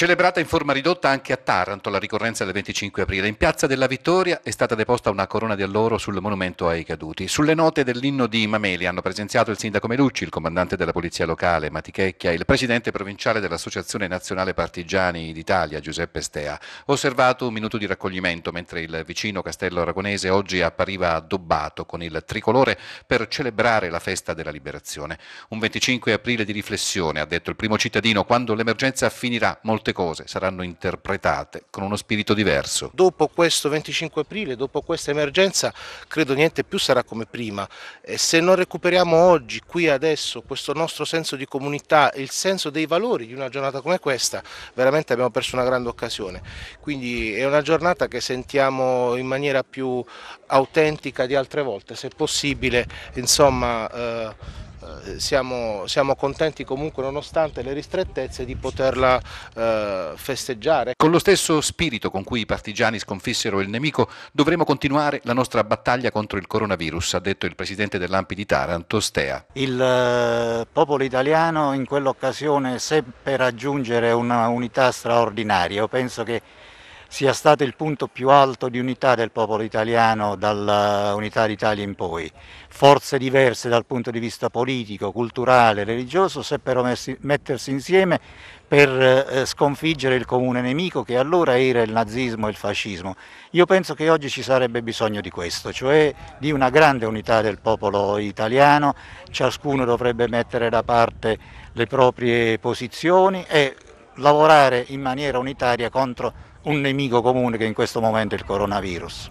Celebrata in forma ridotta anche a Taranto la ricorrenza del 25 aprile, in Piazza della Vittoria è stata deposta una corona di alloro sul monumento ai caduti. Sulle note dell'inno di Mameli hanno presenziato il sindaco Melucci, il comandante della polizia locale Matichecchia, il presidente provinciale dell'Associazione Nazionale Partigiani d'Italia Giuseppe Stea. Osservato un minuto di raccoglimento mentre il vicino castello aragonese oggi appariva addobbato con il tricolore per celebrare la festa della liberazione. Un 25 aprile di riflessione, ha detto il primo cittadino, quando l'emergenza finirà molte molte cose saranno interpretate con uno spirito diverso. Dopo questo 25 aprile, dopo questa emergenza, credo niente più sarà come prima e se non recuperiamo oggi, qui adesso, questo nostro senso di comunità il senso dei valori di una giornata come questa, veramente abbiamo perso una grande occasione. Quindi è una giornata che sentiamo in maniera più autentica di altre volte, se possibile, insomma... Eh, eh, siamo, siamo, contenti comunque nonostante le ristrettezze di poterla eh, festeggiare. Con lo stesso spirito con cui i partigiani sconfissero il nemico dovremo continuare la nostra battaglia contro il coronavirus, ha detto il presidente dell'Ampi di Taranto, Stea. Il eh, popolo italiano in quell'occasione seppe raggiungere una unità straordinaria, Io penso che sia stato il punto più alto di unità del popolo italiano dall'unità eh, d'Italia in poi. Forze diverse dal punto di vista politico, culturale, religioso seppero mettersi insieme per eh, eh, sconfiggere il comune nemico che allora era il nazismo e il fascismo. Io penso che oggi ci sarebbe bisogno di questo, cioè di una grande unità del popolo italiano, ciascuno dovrebbe mettere da parte le proprie posizioni e lavorare in maniera unitaria contro un nemico comune che in questo momento è il coronavirus.